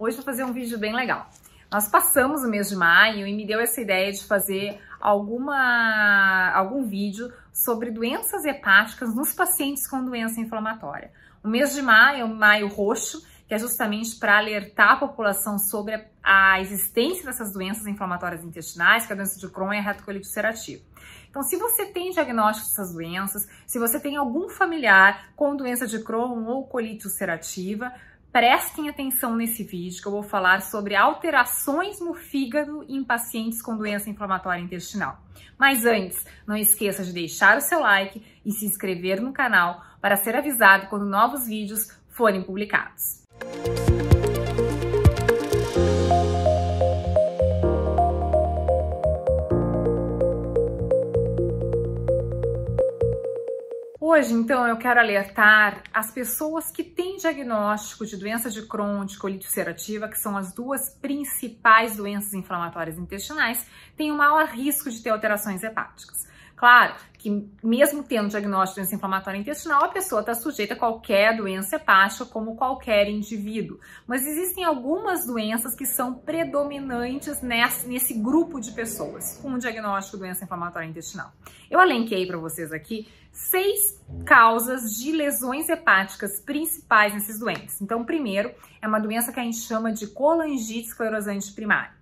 hoje vou fazer um vídeo bem legal. Nós passamos o mês de maio e me deu essa ideia de fazer alguma, algum vídeo sobre doenças hepáticas nos pacientes com doença inflamatória. O mês de maio é o maio roxo, que é justamente para alertar a população sobre a existência dessas doenças inflamatórias intestinais, que é a doença de Crohn e a retocolite ulcerativa. Então, se você tem diagnóstico dessas doenças, se você tem algum familiar com doença de Crohn ou colite ulcerativa, Prestem atenção nesse vídeo que eu vou falar sobre alterações no fígado em pacientes com doença inflamatória intestinal. Mas antes, não esqueça de deixar o seu like e se inscrever no canal para ser avisado quando novos vídeos forem publicados. Música Hoje, então, eu quero alertar as pessoas que têm diagnóstico de doença de Crohn, de colite ulcerativa, que são as duas principais doenças inflamatórias intestinais, têm o um maior risco de ter alterações hepáticas. Claro que mesmo tendo diagnóstico de doença inflamatória intestinal, a pessoa está sujeita a qualquer doença hepática, como qualquer indivíduo. Mas existem algumas doenças que são predominantes nesse, nesse grupo de pessoas com o diagnóstico de doença inflamatória intestinal. Eu alenquei para vocês aqui seis causas de lesões hepáticas principais nesses doentes. Então, primeiro, é uma doença que a gente chama de colangite esclerosante primária.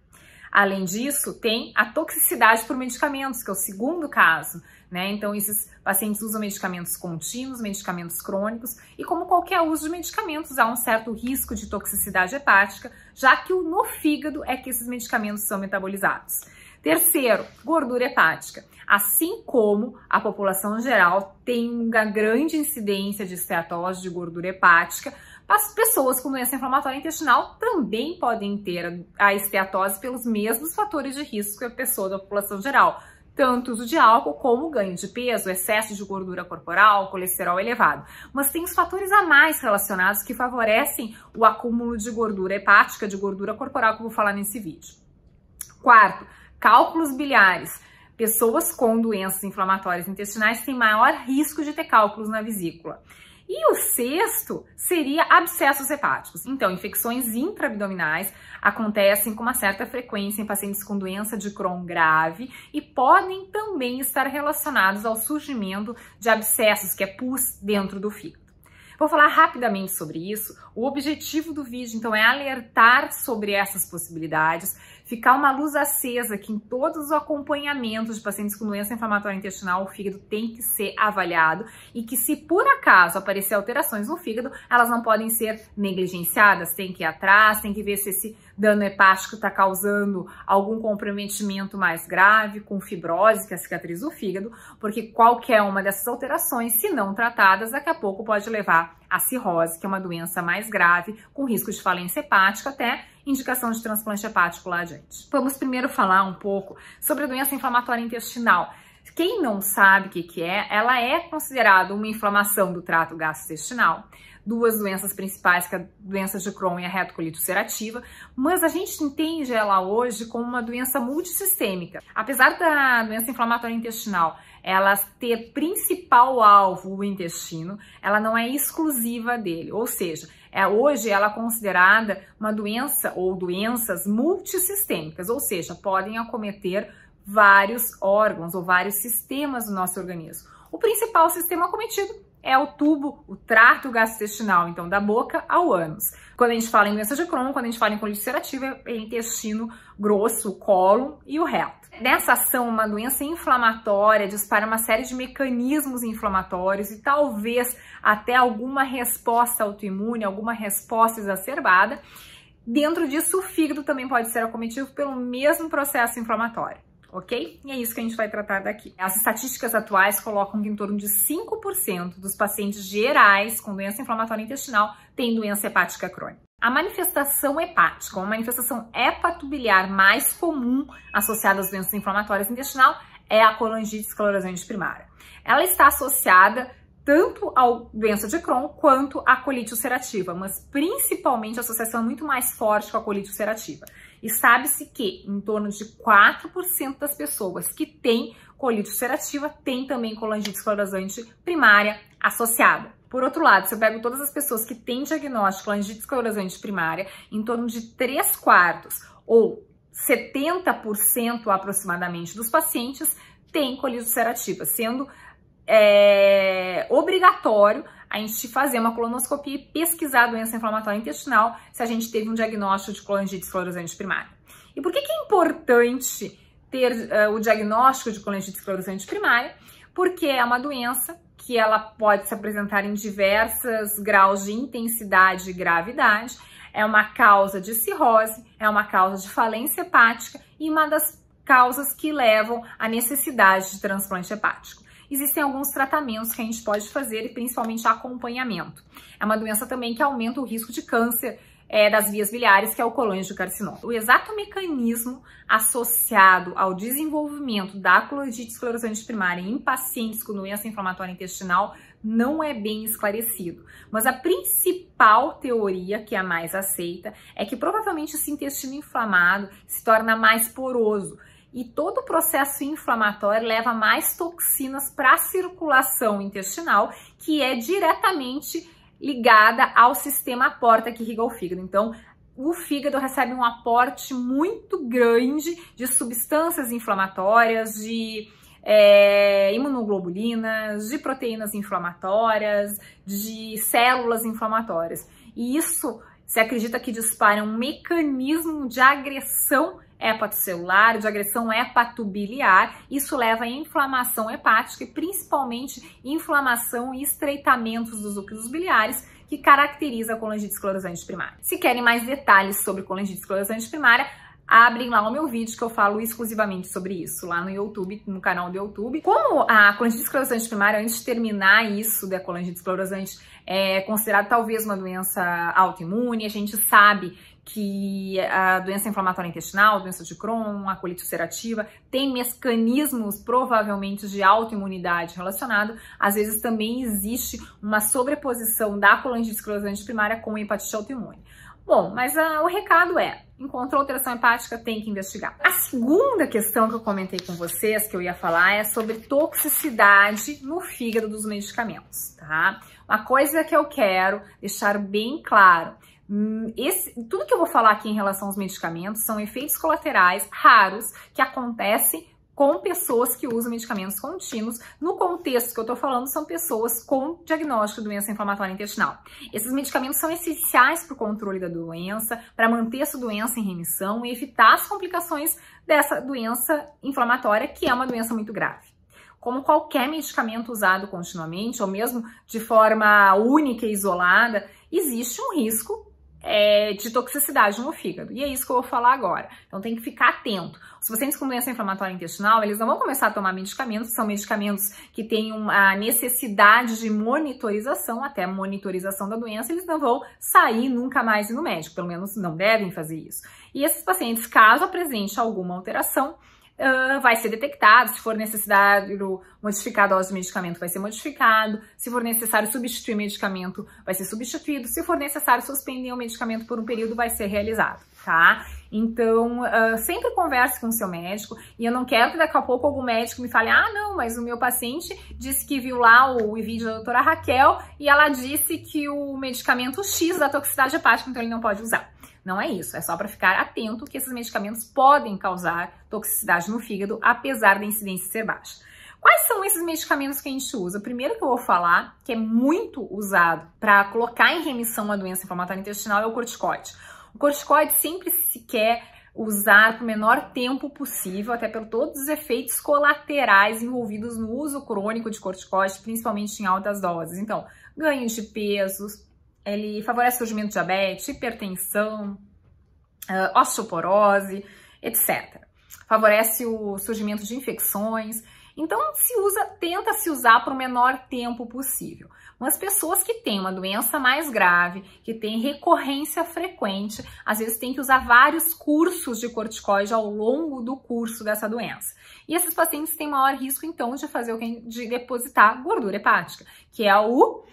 Além disso, tem a toxicidade por medicamentos, que é o segundo caso, né? Então, esses pacientes usam medicamentos contínuos, medicamentos crônicos, e como qualquer uso de medicamentos, há um certo risco de toxicidade hepática, já que no fígado é que esses medicamentos são metabolizados. Terceiro, gordura hepática. Assim como a população geral tem uma grande incidência de esteatose de gordura hepática, as pessoas com doença inflamatória intestinal também podem ter a esteatose pelos mesmos fatores de risco que a pessoa da população geral, tanto uso de álcool como ganho de peso, excesso de gordura corporal, colesterol elevado. Mas tem os fatores a mais relacionados que favorecem o acúmulo de gordura hepática, de gordura corporal, que eu vou falar nesse vídeo. Quarto, cálculos biliares. Pessoas com doenças inflamatórias intestinais têm maior risco de ter cálculos na vesícula. E o sexto seria abscessos hepáticos. Então, infecções intraabdominais acontecem com uma certa frequência em pacientes com doença de Crohn grave e podem também estar relacionados ao surgimento de abscessos, que é pus dentro do fígado. Vou falar rapidamente sobre isso. O objetivo do vídeo, então, é alertar sobre essas possibilidades, ficar uma luz acesa que em todos os acompanhamentos de pacientes com doença inflamatória intestinal, o fígado tem que ser avaliado e que se por acaso aparecer alterações no fígado, elas não podem ser negligenciadas, tem que ir atrás, tem que ver se esse dano hepático está causando algum comprometimento mais grave, com fibrose, que é a cicatriz do fígado, porque qualquer uma dessas alterações, se não tratadas, daqui a pouco pode levar a cirrose, que é uma doença mais grave, com risco de falência hepática até indicação de transplante hepático lá adiante. Vamos primeiro falar um pouco sobre a doença inflamatória intestinal. Quem não sabe o que, que é, ela é considerada uma inflamação do trato gastrointestinal duas doenças principais, que é a doença de Crohn e a retocolite ulcerativa, mas a gente entende ela hoje como uma doença multissistêmica. Apesar da doença inflamatória intestinal ela ter principal alvo o intestino, ela não é exclusiva dele, ou seja, é, hoje ela é considerada uma doença ou doenças multissistêmicas, ou seja, podem acometer vários órgãos ou vários sistemas do nosso organismo. O principal sistema acometido é o tubo, o trato gastrointestinal, então da boca ao ânus. Quando a gente fala em doença de Crohn, quando a gente fala em colite ulcerativa, é intestino grosso, o cólon e o reto. Nessa ação, uma doença inflamatória dispara uma série de mecanismos inflamatórios e talvez até alguma resposta autoimune, alguma resposta exacerbada. Dentro disso, o fígado também pode ser acometido pelo mesmo processo inflamatório ok? E é isso que a gente vai tratar daqui. As estatísticas atuais colocam que em torno de 5% dos pacientes gerais com doença inflamatória intestinal têm doença hepática crônica. A manifestação hepática, uma manifestação hepatobiliar mais comum associada às doenças inflamatórias intestinal, é a colangite esclerosante primária. Ela está associada tanto a doença de Crohn quanto a colite ulcerativa, mas principalmente a associação é muito mais forte com a colite ulcerativa. E sabe-se que em torno de 4% das pessoas que têm colite ulcerativa têm também colangite esclerosante primária associada. Por outro lado, se eu pego todas as pessoas que têm diagnóstico de colangite esclerosante primária, em torno de 3 quartos ou 70% aproximadamente dos pacientes têm colite ulcerativa, sendo é obrigatório a gente fazer uma colonoscopia e pesquisar a doença inflamatória intestinal se a gente teve um diagnóstico de colangite esclerosante primária. E por que, que é importante ter uh, o diagnóstico de colangite esclerosante primária? Porque é uma doença que ela pode se apresentar em diversos graus de intensidade e gravidade, é uma causa de cirrose, é uma causa de falência hepática e uma das causas que levam à necessidade de transplante hepático existem alguns tratamentos que a gente pode fazer e principalmente acompanhamento. É uma doença também que aumenta o risco de câncer é, das vias biliares, que é o colangiocarcinoma. O exato mecanismo associado ao desenvolvimento da coloidite esclerosante primária em pacientes com doença inflamatória intestinal não é bem esclarecido. Mas a principal teoria, que é a mais aceita, é que provavelmente esse intestino inflamado se torna mais poroso e todo o processo inflamatório leva mais toxinas para a circulação intestinal, que é diretamente ligada ao sistema porta que irriga o fígado. Então, o fígado recebe um aporte muito grande de substâncias inflamatórias, de é, imunoglobulinas, de proteínas inflamatórias, de células inflamatórias. E isso se acredita que dispara um mecanismo de agressão hepatocelular, de agressão hepatobiliar. Isso leva a inflamação hepática e principalmente inflamação e estreitamentos dos ductos biliares que caracteriza a colangite esclerosante primária. Se querem mais detalhes sobre colangite esclerosante primária, abrem lá o meu vídeo que eu falo exclusivamente sobre isso, lá no YouTube, no canal do YouTube. Como a colangite esclerosante primária, antes de terminar isso da colangite esclerosante, é considerada talvez uma doença autoimune, a gente sabe que a doença inflamatória intestinal, doença de Crohn, a colite ulcerativa, tem mecanismos provavelmente de autoimunidade relacionado. Às vezes também existe uma sobreposição da colangite esclerosante primária com hepatite autoimune. Bom, mas a, ah, o recado é, encontrou alteração hepática, tem que investigar. A segunda questão que eu comentei com vocês, que eu ia falar, é sobre toxicidade no fígado dos medicamentos, tá? Uma coisa que eu quero deixar bem claro, Hum, esse, tudo que eu vou falar aqui em relação aos medicamentos são efeitos colaterais raros que acontecem com pessoas que usam medicamentos contínuos. No contexto que eu estou falando, são pessoas com diagnóstico de doença inflamatória intestinal. Esses medicamentos são essenciais para o controle da doença, para manter essa doença em remissão e evitar as complicações dessa doença inflamatória, que é uma doença muito grave como qualquer medicamento usado continuamente, ou mesmo de forma única e isolada, existe um risco é, de toxicidade no fígado. E é isso que eu vou falar agora. Então tem que ficar atento. Os pacientes com doença inflamatória intestinal, eles não vão começar a tomar medicamentos, são medicamentos que têm uma necessidade de monitorização, até monitorização da doença, eles não vão sair nunca mais no médico, pelo menos não devem fazer isso. E esses pacientes, caso apresente alguma alteração, ah, vai ser detectado. Se for necessário modificar a dose do medicamento, vai ser modificado. Se for necessário substituir o medicamento, vai ser substituído. Se for necessário suspender o medicamento por um período, vai ser realizado, tá? Então, uh, sempre converse com o seu médico. E eu não quero que daqui a pouco algum médico me fale: ah, não, mas o meu paciente disse que viu lá o, o vídeo da doutora Raquel e ela disse que o medicamento X da toxicidade hepática, então ele não pode usar. Não é isso, é só para ficar atento que esses medicamentos podem causar toxicidade no fígado, apesar da incidência ser baixa. Quais são esses medicamentos que a gente usa? O primeiro que eu vou falar, que é muito usado para colocar em remissão uma doença inflamatória intestinal, é o corticoide. O corticoide sempre se quer usar o menor tempo possível, até por todos os efeitos colaterais envolvidos no uso crônico de corticoide, principalmente em altas doses. Então, ganho de pesos, ele favorece o surgimento de diabetes, hipertensão, ah, osteoporose, etc. Favorece o surgimento de infecções. Então, se usa, tenta se usar para o menor tempo possível. Mas pessoas que têm uma doença mais grave, que têm recorrência frequente, às vezes tem que usar vários cursos de corticoide ao longo do curso dessa doença. E esses pacientes têm maior risco, então, de fazer o que de depositar gordura hepática, que é o,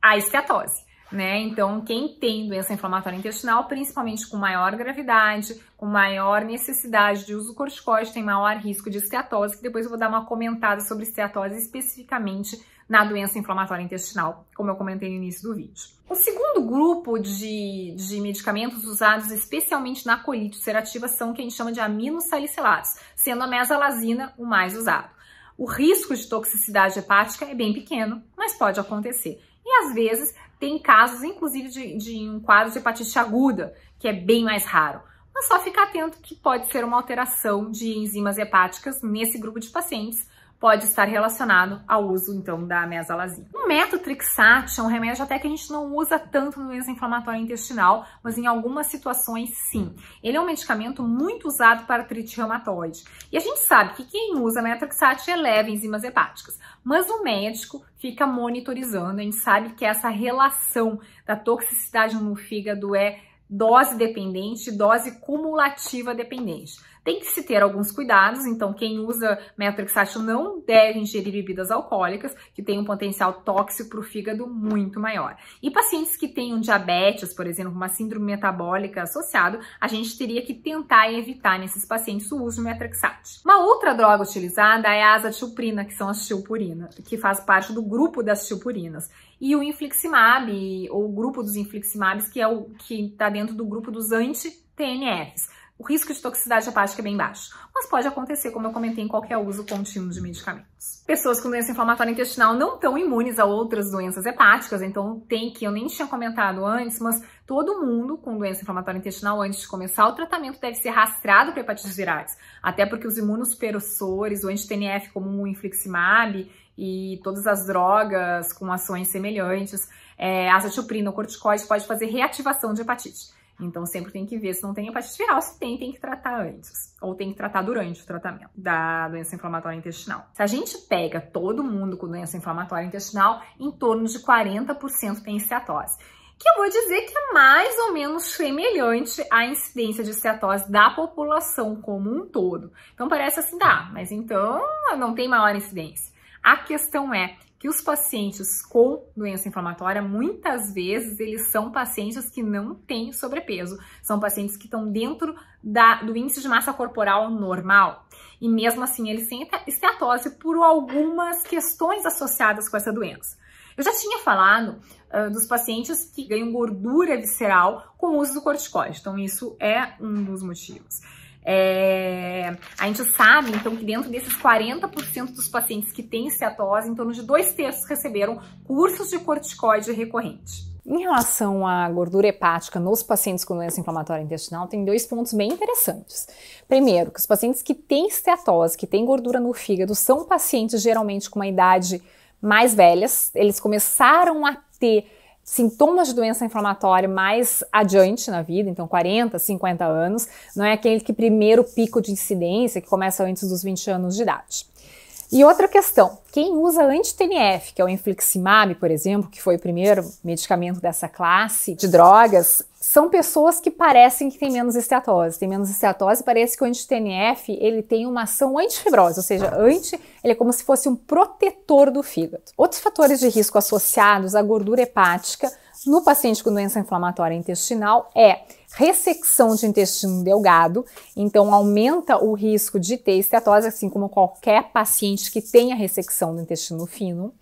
a esteatose né? Então, quem tem doença inflamatória intestinal, principalmente com maior gravidade, com maior necessidade de uso corticoide, tem maior risco de esteatose, que depois eu vou dar uma comentada sobre esteatose especificamente na doença inflamatória intestinal, como eu comentei no início do vídeo. O segundo grupo de, de medicamentos usados especialmente na colite ulcerativa são o que a gente chama de aminosalicilatos, sendo a mesalazina o mais usado. O risco de toxicidade hepática é bem pequeno, mas pode acontecer. E às vezes tem casos, inclusive, de, de um quadro de hepatite aguda, que é bem mais raro. Mas só fica atento que pode ser uma alteração de enzimas hepáticas nesse grupo de pacientes pode estar relacionado ao uso, então, da mesalazina. O metotrexate é um remédio até que a gente não usa tanto no doença inflamatória intestinal, mas em algumas situações, sim. Ele é um medicamento muito usado para artrite reumatoide. E a gente sabe que quem usa metotrexate eleva é enzimas hepáticas, mas o médico fica monitorizando. A gente sabe que essa relação da toxicidade no fígado é dose dependente, dose cumulativa dependente. Tem que se ter alguns cuidados, então quem usa metrixate não deve ingerir bebidas alcoólicas, que tem um potencial tóxico para o fígado muito maior. E pacientes que tenham diabetes, por exemplo, uma síndrome metabólica associada, a gente teria que tentar evitar nesses pacientes o uso do metrixate. Uma outra droga utilizada é a azatioprina, que são as tilpurinas, que faz parte do grupo das tilpurinas e o infliximab, ou o grupo dos infliximabs, que é o que está dentro do grupo dos anti-TNFs o risco de toxicidade hepática é bem baixo, mas pode acontecer, como eu comentei, em qualquer uso contínuo de medicamentos. Pessoas com doença inflamatória intestinal não estão imunes a outras doenças hepáticas, então tem que, eu nem tinha comentado antes, mas todo mundo com doença inflamatória intestinal, antes de começar o tratamento, deve ser rastreado para hepatites virais, até porque os imunossupressores, o anti-TNF como o infliximab e todas as drogas com ações semelhantes, é, azatioprina ou corticoide, pode fazer reativação de hepatite. Então sempre tem que ver se não tem hepatite viral, se tem, tem que tratar antes, ou tem que tratar durante o tratamento da doença inflamatória intestinal. Se a gente pega todo mundo com doença inflamatória intestinal, em torno de 40% tem esteatose que eu vou dizer que é mais ou menos semelhante à incidência de esteatose da população como um todo. Então parece assim, dá, ah, mas então não tem maior incidência. A questão é que os pacientes com doença inflamatória, muitas vezes, eles são pacientes que não têm sobrepeso, são pacientes que estão dentro da, do índice de massa corporal normal. E mesmo assim, eles têm esteatose por algumas questões associadas com essa doença. Eu já tinha falado uh, dos pacientes que ganham gordura visceral com o uso do corticoide, então isso é um dos motivos. É, a gente sabe, então, que dentro desses 40% dos pacientes que têm esteatose, em torno de dois terços receberam cursos de corticoide recorrente. Em relação à gordura hepática nos pacientes com doença inflamatória intestinal, tem dois pontos bem interessantes. Primeiro, que os pacientes que têm esteatose, que têm gordura no fígado, são pacientes geralmente com uma idade mais velhas, eles começaram a ter sintomas de doença inflamatória mais adiante na vida, então 40, 50 anos, não é aquele que primeiro pico de incidência, que começa antes dos 20 anos de idade. E outra questão, quem usa anti-TNF, que é o infliximab, por exemplo, que foi o primeiro medicamento dessa classe de drogas, são pessoas que parecem que têm menos esteatose. Tem menos esteatose, parece que o anti-TNF ele tem uma ação antifibrosa, ou seja, anti, ele é como se fosse um protetor do fígado. Outros fatores de risco associados à gordura hepática no paciente com doença inflamatória intestinal é ressecção de intestino delgado, então aumenta o risco de ter esteatose, assim como qualquer paciente que tenha ressecção do intestino fino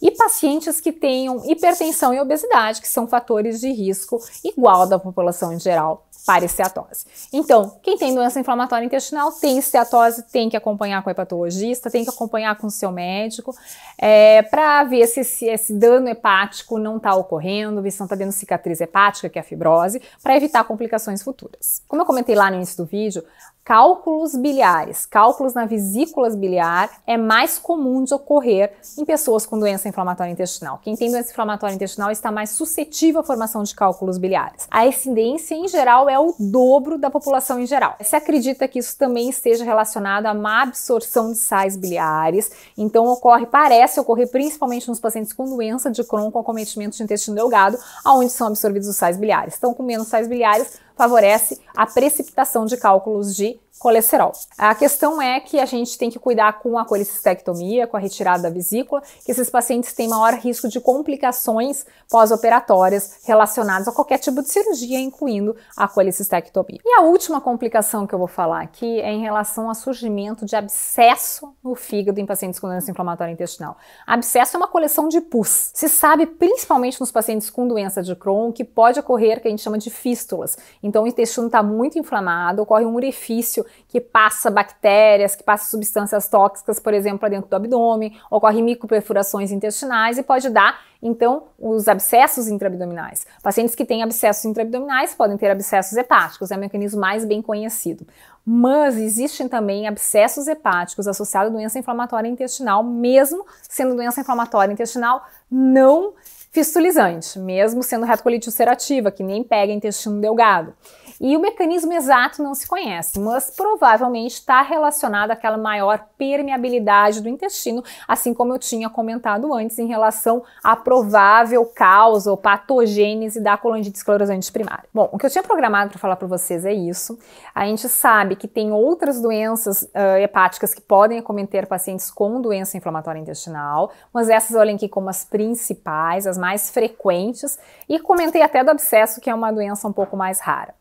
e pacientes que tenham hipertensão e obesidade, que são fatores de risco igual da população em geral para esteatose. Então, quem tem doença inflamatória intestinal, tem esteatose, tem que acompanhar com o hepatologista, tem que acompanhar com o seu médico, é, para ver se esse, esse, dano hepático não está ocorrendo, ver se não está dando cicatriz hepática, que é a fibrose, para evitar complicações futuras. Como eu comentei lá no início do vídeo, cálculos biliares, cálculos na vesícula biliar, é mais comum de ocorrer em pessoas com doença inflamatória intestinal. Quem tem doença inflamatória intestinal está mais suscetível à formação de cálculos biliares. A incidência, em geral, é o dobro da população em geral. Se acredita que isso também esteja relacionado à má absorção de sais biliares, então ocorre, parece ocorrer principalmente nos pacientes com doença de Crohn com acometimento de intestino delgado, aonde são absorvidos os sais biliares. Estão com menos sais biliares, favorece a precipitação de cálculos de colesterol. A questão é que a gente tem que cuidar com a colicistectomia, com a retirada da vesícula, que esses pacientes têm maior risco de complicações pós-operatórias relacionadas a qualquer tipo de cirurgia, incluindo a colicistectomia. E a última complicação que eu vou falar aqui é em relação ao surgimento de abscesso no fígado em pacientes com doença inflamatória intestinal. Abscesso é uma coleção de pus. Se sabe, principalmente nos pacientes com doença de Crohn, que pode ocorrer que a gente chama de fístulas. Então o intestino está muito inflamado, ocorre um orifício que passa bactérias, que passa substâncias tóxicas, por exemplo, para dentro do abdômen, ocorre microperfurações intestinais e pode dar, então, os abscessos intraabdominais. Pacientes que têm abscessos intraabdominais podem ter abscessos hepáticos, é o mecanismo mais bem conhecido. Mas existem também abscessos hepáticos associados à doença inflamatória intestinal, mesmo sendo doença inflamatória intestinal não fistulizante, mesmo sendo retocolite ulcerativa, que nem pega intestino delgado. E o mecanismo exato não se conhece, mas provavelmente está relacionado àquela maior permeabilidade do intestino, assim como eu tinha comentado antes em relação à provável causa ou patogênese da colangite esclerosante primária. Bom, o que eu tinha programado para falar para vocês é isso. A gente sabe que tem outras doenças uh, hepáticas que podem acometer pacientes com doença inflamatória intestinal, mas essas eu aqui como as principais, as mais frequentes, e comentei até do abscesso, que é uma doença um pouco mais rara.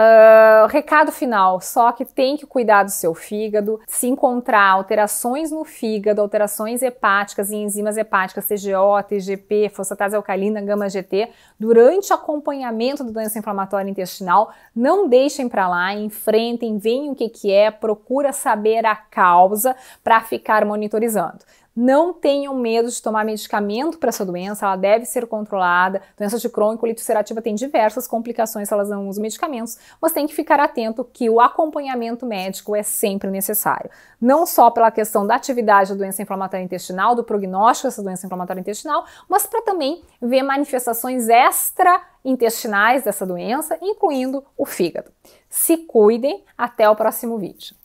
Ah, recado final, só que tem que cuidar do seu fígado, se encontrar alterações no fígado, alterações hepáticas e enzimas hepáticas, TGO, TGP, fosfatase alcalina, gama GT, durante o acompanhamento da doença inflamatória intestinal, não deixem para lá, enfrentem, veem o que que é, procura saber a causa para ficar monitorizando. Não tenham medo de tomar medicamento para essa doença, ela deve ser controlada. Doença de Crohn e colite ulcerativa tem diversas complicações se elas não usam medicamentos, mas tem que ficar atento que o acompanhamento médico é sempre necessário. Não só pela questão da atividade da doença inflamatória intestinal, do prognóstico dessa doença inflamatória intestinal, mas para também ver manifestações extra intestinais dessa doença, incluindo o fígado. Se cuidem, até o próximo vídeo.